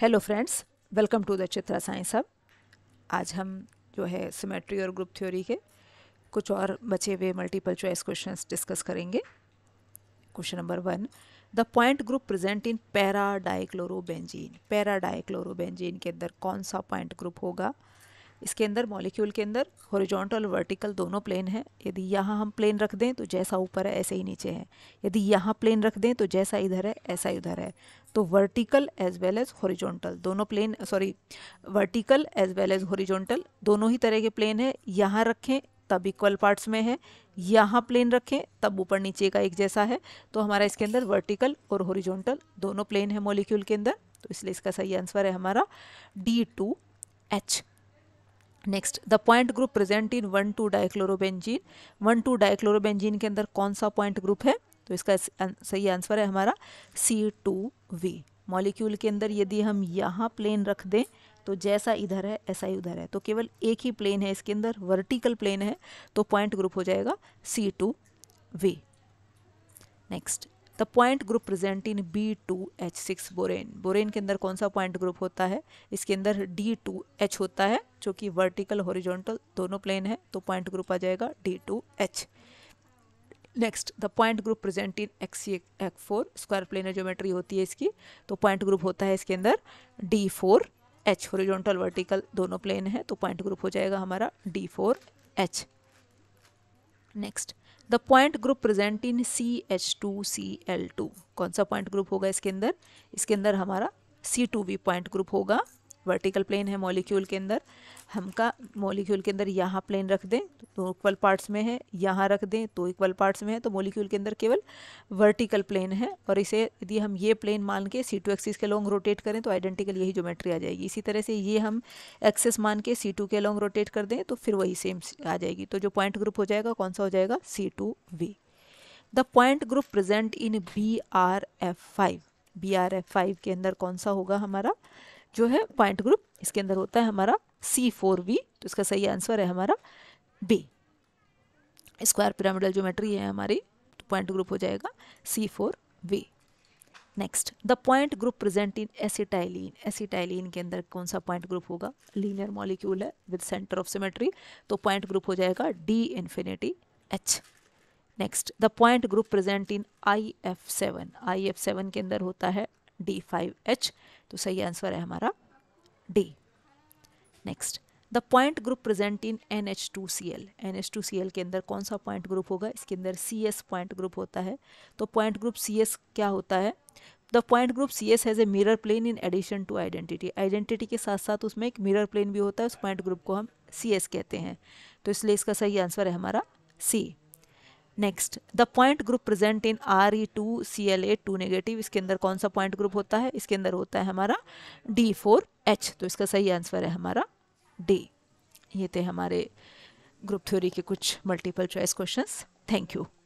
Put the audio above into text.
hello friends welcome to the Chitra science hub आज हम जो है सिमेट्री और ग्रुप थ्योरी के कुछ और बचे हुए मल्टीपल चॉइस क्वेश्चंस डिस्कस करेंगे question number one the point group present in para dichlorobenzene para dichlorobenzene के अंदर कौन सा पॉइंट ग्रुप होगा इसके अंदर मॉलिक्यूल के अंदर हॉरिजॉन्टल वर्टिकल दोनों प्लेन है यदि यहाँ हम प्लेन रख दें तो जैसा ऊपर है ऐसे ही नीचे है यदि यहाँ प्लेन रख दें तो जैसा इधर है ऐसा इधर है तो vertical as well as horizontal दोनों plane sorry vertical as well as horizontal दोनों ही तरह के प्लेन है यहाँ रखें तब इक्वल पार्ट्स में है यहाँ प्लेन रखें तब ऊपर नीचे का एक जैसा है तो हमारा इसके अंदर वर्टिकल और हॉरिजॉन्टल दोनों प्लेन है मॉलिक्यूल के अंदर तो इसलिए इसका सही आंसर है हमारा D two H next the point group present in one two dichlorobenzene one two dichlorobenzene के अंदर कौन सा पॉइंट ग्रुप है तो इसका सही आंसर है हमारा सी टू वी मॉलिक्यूल के अंदर यदि हम यहाँ प्लेन रख दें तो जैसा इधर है ऐसा ही उधर है तो केवल एक ही प्लेन है इसके अंदर वर्टिकल प्लेन है तो पॉइंट ग्रुप हो जाएगा C two V next the point group present in B two H six borane borane के अंदर कौन सा पॉइंट ग्रुप होता है इसके अंदर डी टू एच होता है जो कि वर्टिकल हॉरिजॉन्टल दोनों प्लेन है तो पॉइंट ग्रुप आ जाएगा D two H next the point group present in X एक् फोर स्क्वायर प्लेनर ज्योमेट्री होती है इसकी तो पॉइंट ग्रुप होता है इसके अंदर D four H horizontal vertical दोनों प्लेन है तो पॉइंट ग्रुप हो जाएगा हमारा D four H next the point group present in C H two C L two कौन सा पॉइंट ग्रुप होगा इसके अंदर इसके अंदर हमारा C two V point group होगा वर्टिकल प्लेन है मॉलिक्यूल के अंदर हमका मॉलिक्यूल के अंदर यहाँ प्लेन रख दें तो इक्वल पार्ट्स में है यहाँ रख दें तो इक्वल पार्ट्स में है तो मॉलिक्यूल के अंदर केवल वर्टिकल प्लेन है और इसे यदि हम ये प्लेन मान के सी टू एक्सिस के लॉन्ग रोटेट करें तो आइडेंटिकल यही ज्योमेट्री आ जाएगी इसी तरह से ये हम एक्सेस मान के सी टू के लॉन्ग रोटेट कर दें तो फिर वही सेम आ जाएगी तो जो पॉइंट ग्रुप हो जाएगा कौन सा हो जाएगा C two V the point group present in B R F five B R F five के अंदर कौन सा होगा हमारा जो है पॉइंट ग्रुप इसके अंदर होता है हमारा सी फोर बी तो इसका सही आंसर है हमारा बी स्क्वायर पिरामिडल ज्योमेट्री है हमारी तो पॉइंट ग्रुप हो जाएगा C four V next the point group present in acetylene acetylene के अंदर कौन सा पॉइंट ग्रुप होगा लीनियर मॉलिक्यूल है विद सेंटर ऑफ सिमेट्री तो पॉइंट ग्रुप हो जाएगा D infinity H next the point group present in I F seven I F seven के अंदर होता है डी फाइव एच तो सही आंसर है हमारा D next the point group present in N H two C L N H two C L के अंदर कौन सा पॉइंट ग्रुप होगा इसके अंदर सी एस पॉइंट ग्रुप होता है तो पॉइंट ग्रुप सी एस क्या होता है the point group C S has a mirror plane in addition to identity identity के साथ साथ उसमें एक मिरर प्लेन भी होता है उस पॉइंट ग्रुप को हम सी एस कहते हैं तो इसलिए इसका सही आंसर है हमारा C next the point group present in R E two C L eight two negative इसके अंदर कौन सा पॉइंट ग्रुप होता है इसके अंदर होता है हमारा डी फोर एच तो इसका सही आंसर है हमारा डी ये थे हमारे ग्रुप थ्योरी के कुछ multiple choice questions thank you